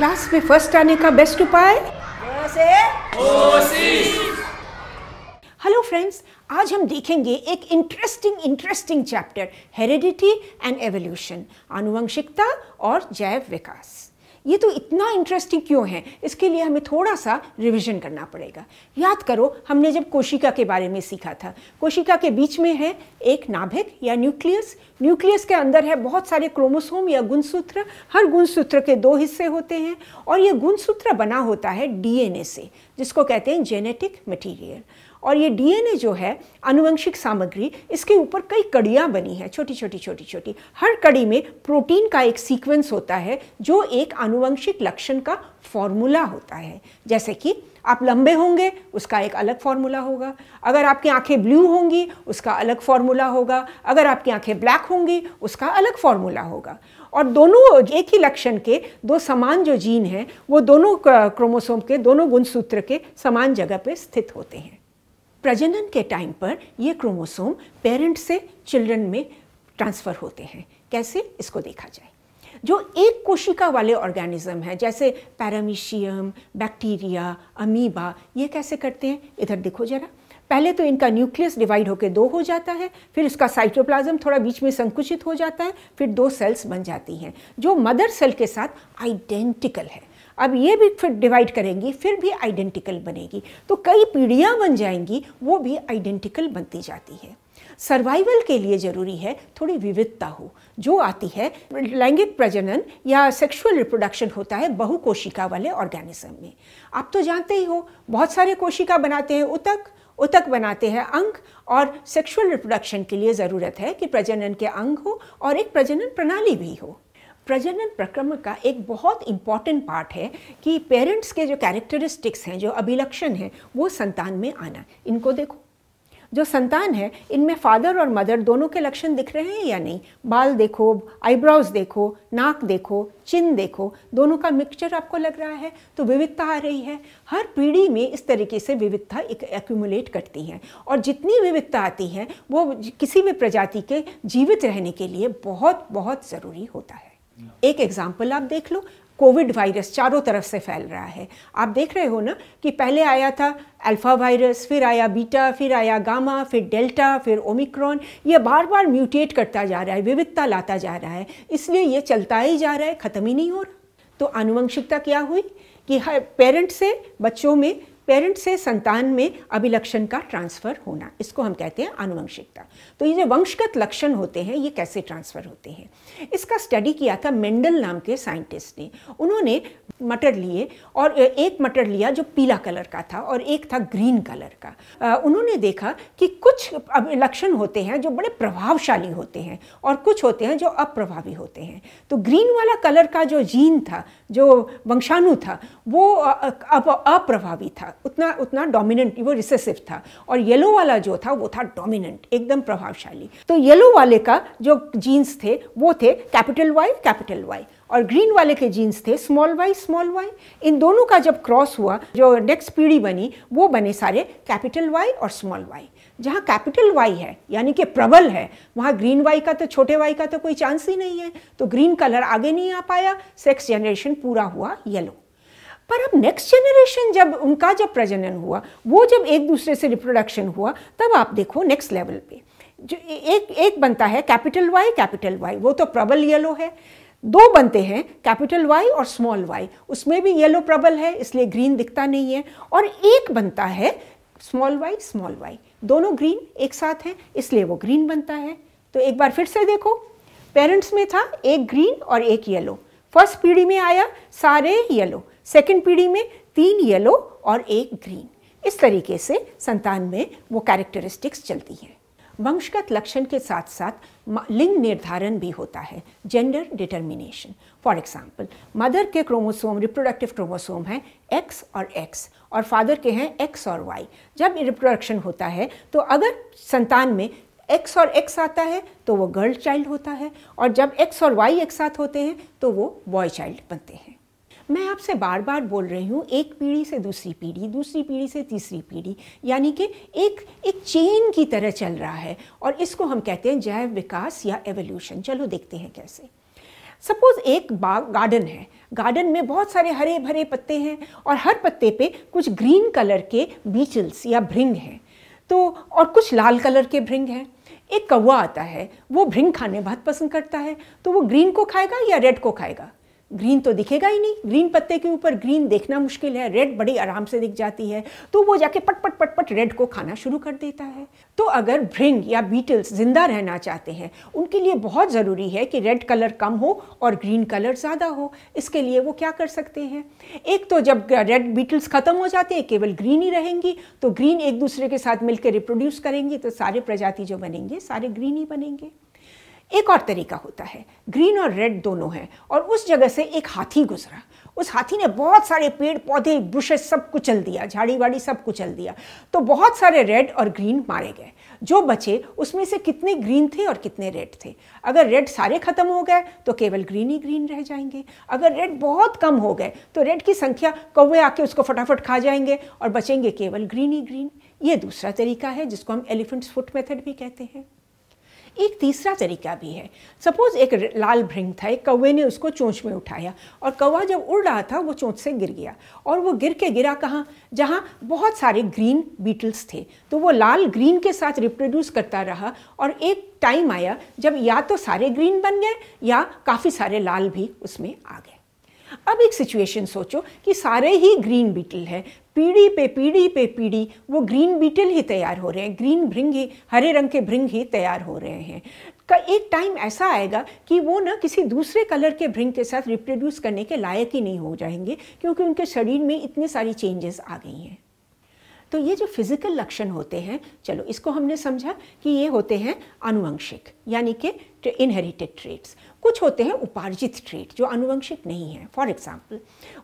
Class में first आने का बेस्ट उपाय हेलो फ्रेंड्स आज हम देखेंगे एक interesting interesting chapter heredity and evolution आनुवंशिकता और जैव विकास ये तो इतना इंटरेस्टिंग क्यों है इसके लिए हमें थोड़ा सा रिविजन करना पड़ेगा याद करो हमने जब कोशिका के बारे में सीखा था कोशिका के बीच में है एक नाभिक या न्यूक्लियस न्यूक्लियस के अंदर है बहुत सारे क्रोमोसोम या गुणसूत्र हर गुणसूत्र के दो हिस्से होते हैं और ये गुणसूत्र बना होता है डीएनए से जिसको कहते हैं जेनेटिक मटीरियल और ये डीएनए जो है आनुवंशिक सामग्री इसके ऊपर कई कड़ियाँ बनी हैं छोटी छोटी छोटी छोटी हर कड़ी में प्रोटीन का एक सीक्वेंस होता है जो एक आनुवंशिक लक्षण का फॉर्मूला होता है जैसे कि आप लंबे होंगे उसका एक अलग फार्मूला होगा अगर आपकी आंखें ब्लू होंगी उसका अलग फार्मूला होगा अगर आपकी आंखें ब्लैक होंगी उसका अलग फार्मूला होगा और दोनों एक ही लक्षण के दो समान जो जीन हैं वो दोनों क्रोमोसोम के दोनों गुणसूत्र के समान जगह पे स्थित होते हैं प्रजनन के टाइम पर ये क्रोमोसोम पेरेंट से चिल्ड्रन में ट्रांसफ़र होते हैं कैसे इसको देखा जाए जो एक कोशिका वाले ऑर्गेनिज्म हैं जैसे पैरामीशियम बैक्टीरिया अमीबा ये कैसे करते हैं इधर देखो जरा पहले तो इनका न्यूक्लियस डिवाइड होकर दो हो जाता है फिर इसका साइटोप्लाज्म थोड़ा बीच में संकुचित हो जाता है फिर दो सेल्स बन जाती हैं जो मदर सेल के साथ आइडेंटिकल है अब ये भी फिर डिवाइड करेंगी फिर भी आइडेंटिकल बनेगी तो कई पीढ़ियाँ बन जाएंगी वो भी आइडेंटिकल बनती जाती है सर्वाइवल के लिए ज़रूरी है थोड़ी विविधता हो जो आती है लैंगिक प्रजनन या सेक्सुअल रिप्रोडक्शन होता है बहु कोशिका वाले ऑर्गेनिज्म में आप तो जानते ही हो बहुत सारे कोशिका बनाते हैं उतक उतक बनाते हैं अंग और सेक्सुअल रिप्रोडक्शन के लिए ज़रूरत है कि प्रजनन के अंग हो और एक प्रजनन प्रणाली भी हो प्रजनन प्रक्रम का एक बहुत इम्पॉर्टेंट पार्ट है कि पेरेंट्स के जो कैरेक्टरिस्टिक्स हैं जो अभिलक्षण हैं वो संतान में आना इनको देखो जो संतान है इनमें फादर और मदर दोनों के लक्षण दिख रहे हैं या नहीं बाल देखो आईब्राउज देखो नाक देखो चिन देखो दोनों का मिक्सचर आपको लग रहा है तो विविधता आ रही है हर पीढ़ी में इस तरीके से विविधता एक्यूमुलेट करती है और जितनी विविधता आती है वो किसी भी प्रजाति के जीवित रहने के लिए बहुत बहुत ज़रूरी होता है एक एग्जाम्पल आप देख लो कोविड वायरस चारों तरफ से फैल रहा है आप देख रहे हो ना कि पहले आया था अल्फ़ा वायरस फिर आया बीटा फिर आया गामा फिर डेल्टा फिर ओमिक्रॉन ये बार बार म्यूटेट करता जा रहा है विविधता लाता जा रहा है इसलिए ये चलता ही जा रहा है ख़त्म ही नहीं हो रहा तो आनुवंशिकता क्या हुई कि हर पेरेंट से बच्चों में पेरेंट से संतान में अभिलक्षण का ट्रांसफ़र होना इसको हम कहते हैं आनुवंशिकता तो ये जो वंशगत लक्षण होते हैं ये कैसे ट्रांसफ़र होते हैं इसका स्टडी किया था मेंडल नाम के साइंटिस्ट ने उन्होंने मटर लिए और एक मटर लिया जो पीला कलर का था और एक था ग्रीन कलर का आ, उन्होंने देखा कि कुछ लक्षण होते हैं जो बड़े प्रभावशाली होते हैं और कुछ होते हैं जो अप्रभावी होते हैं तो ग्रीन वाला कलर का जो जीन था जो वंशाणु था वो अब अप्रभावी था उतना उतना डोमिनेंट वो रिसेसिव था और येलो वाला जो था वो था डोमिनेंट एकदम प्रभावशाली तो येलो वाले का जो जीन्स थे वो थे कैपिटल वाई कैपिटल वाई और ग्रीन वाले के जीन्स थे स्मॉल वाई स्मॉल वाई इन दोनों का जब क्रॉस हुआ जो नेक्स्ट पीढ़ी बनी वो बने सारे कैपिटल वाई और स्मॉल वाई जहाँ कैपिटल वाई है यानी कि प्रबल है वहाँ ग्रीन वाई का तो छोटे वाई का तो कोई चांस ही नहीं है तो ग्रीन कलर आगे नहीं आ पाया सेक्स जनरेशन पूरा हुआ येलो पर अब नेक्स्ट जनरेशन जब उनका जब प्रजनन हुआ वो जब एक दूसरे से रिप्रोडक्शन हुआ तब आप देखो नेक्स्ट लेवल पे जो एक एक बनता है कैपिटल वाई कैपिटल वाई वो तो प्रबल येलो है दो बनते हैं कैपिटल वाई और स्मॉल वाई उसमें भी येलो प्रबल है इसलिए ग्रीन दिखता नहीं है और एक बनता है स्मॉल वाई स्मॉल वाई दोनों ग्रीन एक साथ हैं इसलिए वो ग्रीन बनता है तो एक बार फिर से देखो पेरेंट्स में था एक ग्रीन और एक येलो फर्स्ट पीढ़ी में आया सारे येलो सेकेंड पीढ़ी में तीन येलो और एक ग्रीन इस तरीके से संतान में वो कैरेक्टरिस्टिक्स चलती हैं वंशगत लक्षण के साथ साथ लिंग निर्धारण भी होता है gender determination for example mother के क्रोमोसोम रिप्रोडक्टिव क्रोमोसोम हैं एक्स और एक्स और फादर के हैं एक्स और वाई जब रिप्रोडक्शन होता है तो अगर संतान में एक्स और एक्स आता है तो वो गर्ल चाइल्ड होता है और जब एक्स और वाई एक साथ होते हैं तो वो बॉय चाइल्ड बनते हैं मैं आपसे बार बार बोल रही हूँ एक पीढ़ी से दूसरी पीढ़ी दूसरी पीढ़ी से तीसरी पीढ़ी यानी कि एक एक चेन की तरह चल रहा है और इसको हम कहते हैं जैव विकास या एवोल्यूशन चलो देखते हैं कैसे सपोज एक गार्डन है गार्डन में बहुत सारे हरे भरे पत्ते हैं और हर पत्ते पे कुछ ग्रीन कलर के बीचल्स या भृंग हैं तो और कुछ लाल कलर के भृंग हैं एक कौवा आता है वो भृंग खाने बहुत पसंद करता है तो वो ग्रीन को खाएगा या रेड को खाएगा ग्रीन तो दिखेगा ही नहीं ग्रीन पत्ते के ऊपर ग्रीन देखना मुश्किल है रेड बड़ी आराम से दिख जाती है तो वो जाके पट पट पट पट रेड को खाना शुरू कर देता है तो अगर भृंग या बीटल्स जिंदा रहना चाहते हैं उनके लिए बहुत ज़रूरी है कि रेड कलर कम हो और ग्रीन कलर ज़्यादा हो इसके लिए वो क्या कर सकते हैं एक तो जब रेड बीटल्स ख़त्म हो जाते हैं केवल ग्रीन ही रहेंगी तो ग्रीन एक दूसरे के साथ मिलकर रिप्रोड्यूस करेंगी तो सारे प्रजाति जो बनेंगे सारे ग्रीन ही बनेंगे एक और तरीका होता है ग्रीन और रेड दोनों हैं और उस जगह से एक हाथी गुजरा उस हाथी ने बहुत सारे पेड़ पौधे ब्रुशेस सब कुचल दिया झाड़ी वाड़ी सब कुचल दिया तो बहुत सारे रेड और ग्रीन मारे गए जो बचे उसमें से कितने ग्रीन थे और कितने रेड थे अगर रेड सारे ख़त्म हो गए तो केवल ग्रीन ही ग्रीन रह जाएंगे अगर रेड बहुत कम हो गए तो रेड की संख्या कौवे आके उसको फटाफट खा जाएंगे और बचेंगे केवल ग्रीन ही ग्रीन ये दूसरा तरीका है जिसको हम एलिफेंट्स फुट मेथड भी कहते हैं एक तीसरा तरीका भी है सपोज एक लाल भृंग था एक कौवे ने उसको चोंच में उठाया और कौवा जब उड़ रहा था वो चोंच से गिर गया और वो गिर के गिरा कहाँ जहाँ बहुत सारे ग्रीन बीटल्स थे तो वो लाल ग्रीन के साथ रिप्रोड्यूस करता रहा और एक टाइम आया जब या तो सारे ग्रीन बन गए या काफ़ी सारे लाल भी उसमें आ गए अब एक सिचुएशन सोचो कि सारे ही ग्रीन बीटल हैं पीढ़ी पे पीढ़ी पे पीढ़ी वो ग्रीन बीटल ही तैयार हो रहे हैं ग्रीन भृंग ही हरे रंग के भृंग ही तैयार हो रहे हैं का एक टाइम ऐसा आएगा कि वो ना किसी दूसरे कलर के भृंग के साथ रिप्रोड्यूस करने के लायक ही नहीं हो जाएंगे क्योंकि उनके शरीर में इतनी सारी चेंजेस आ गई हैं तो ये जो फिजिकल लक्षण होते हैं चलो इसको हमने समझा कि ये होते हैं अनुवंशिक यानी कि इनहेरिटेड ट्रेट्स कुछ होते हैं उपार्जित ट्रेट जो अनुवंशिक नहीं है फॉर एग्जाम्पल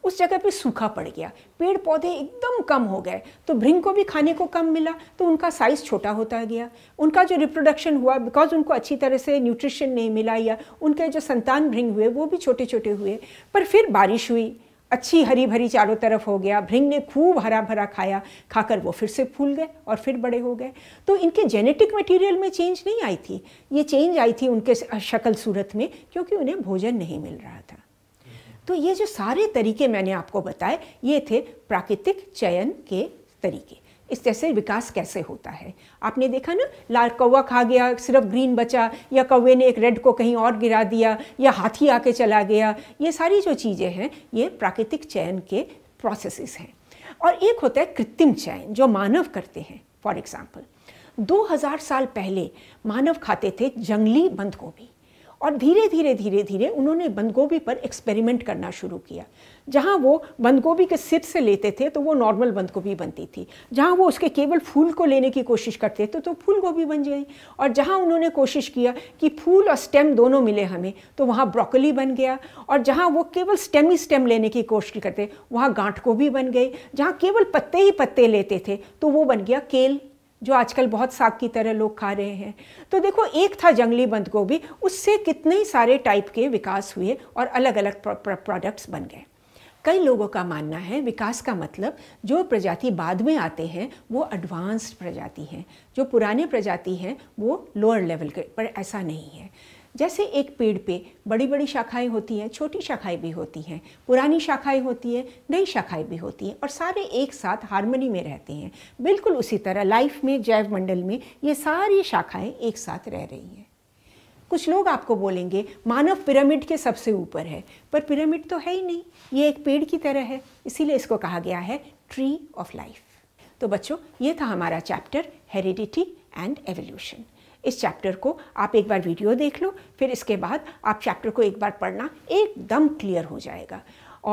उस जगह पे सूखा पड़ गया पेड़ पौधे एकदम कम हो गए तो भृंग को भी खाने को कम मिला तो उनका साइज़ छोटा होता गया उनका जो रिप्रोडक्शन हुआ बिकॉज उनको अच्छी तरह से न्यूट्रिशन नहीं मिला या उनके जो संतान भृंग हुए वो भी छोटे छोटे हुए पर फिर बारिश हुई अच्छी हरी भरी चारों तरफ हो गया भृंग ने खूब हरा भरा खाया खाकर वो फिर से फूल गए और फिर बड़े हो गए तो इनके जेनेटिक मटेरियल में चेंज नहीं आई थी ये चेंज आई थी उनके शक्ल सूरत में क्योंकि उन्हें भोजन नहीं मिल रहा था तो ये जो सारे तरीके मैंने आपको बताए ये थे प्राकृतिक चयन के तरीके इस तरह से विकास कैसे होता है आपने देखा ना लाल कौवा खा गया सिर्फ ग्रीन बचा या कौवे ने एक रेड को कहीं और गिरा दिया या हाथी आके चला गया ये सारी जो चीज़ें हैं ये प्राकृतिक चयन के प्रोसेसेस हैं और एक होता है कृत्रिम चयन जो मानव करते हैं फॉर एग्ज़ाम्पल 2000 साल पहले मानव खाते थे जंगली बंद गोभी और धीरे धीरे धीरे धीरे उन्होंने बंद गोभी पर एक्सपेरिमेंट करना शुरू किया जहाँ वो बंद गोभी के सिर से लेते थे तो वो नॉर्मल बंद गोभी बनती थी जहाँ वो उसके केवल फूल को लेने की कोशिश करते थे तो फूल गोभी बन गई और जहाँ उन्होंने कोशिश किया कि फूल और स्टेम दोनों मिले हमें तो वहाँ ब्रोकली बन गया और जहाँ वो केवल स्टेम ही स्टेम लेने की कोशिश करते वहाँ गांठ गोभी बन गई जहाँ केवल पत्ते ही पत्ते लेते थे तो वो बन गया केल जो आजकल बहुत साग की तरह लोग खा रहे हैं तो देखो एक था जंगली बंद गोभी उससे कितने ही सारे टाइप के विकास हुए और अलग अलग प्रोडक्ट्स बन गए कई लोगों का मानना है विकास का मतलब जो प्रजाति बाद में आते हैं वो एडवांस्ड प्रजाति हैं जो पुराने प्रजाति हैं वो लोअर लेवल के पर ऐसा नहीं है जैसे एक पेड़ पे बड़ी बड़ी शाखाएं होती हैं छोटी शाखाएं भी होती हैं पुरानी शाखाएं होती हैं नई शाखाएं भी होती हैं और सारे एक साथ हारमोनी में रहते हैं बिल्कुल उसी तरह लाइफ में जैव मंडल में ये सारी शाखाएं एक साथ रह रही हैं कुछ लोग आपको बोलेंगे मानव पिरामिड के सबसे ऊपर है पर पिरामिड तो है ही नहीं ये एक पेड़ की तरह है इसीलिए इसको कहा गया है ट्री ऑफ लाइफ तो बच्चों ये था हमारा चैप्टर हेरिडिटी एंड एवोल्यूशन इस चैप्टर को आप एक बार वीडियो देख लो फिर इसके बाद आप चैप्टर को एक बार पढ़ना एकदम क्लियर हो जाएगा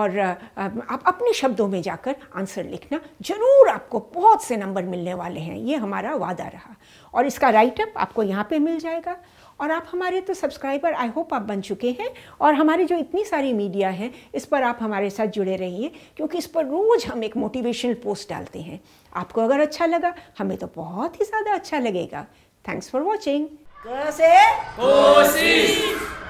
और आप अपने शब्दों में जाकर आंसर लिखना ज़रूर आपको बहुत से नंबर मिलने वाले हैं ये हमारा वादा रहा और इसका राइटअप आपको यहाँ पे मिल जाएगा और आप हमारे तो सब्सक्राइबर आई होप आप बन चुके हैं और हमारे जो इतनी सारी मीडिया हैं इस पर आप हमारे साथ जुड़े रहिए क्योंकि इस पर रोज़ हम एक मोटिवेशनल पोस्ट डालते हैं आपको अगर अच्छा लगा हमें तो बहुत ही ज़्यादा अच्छा लगेगा Thanks for watching. Kose.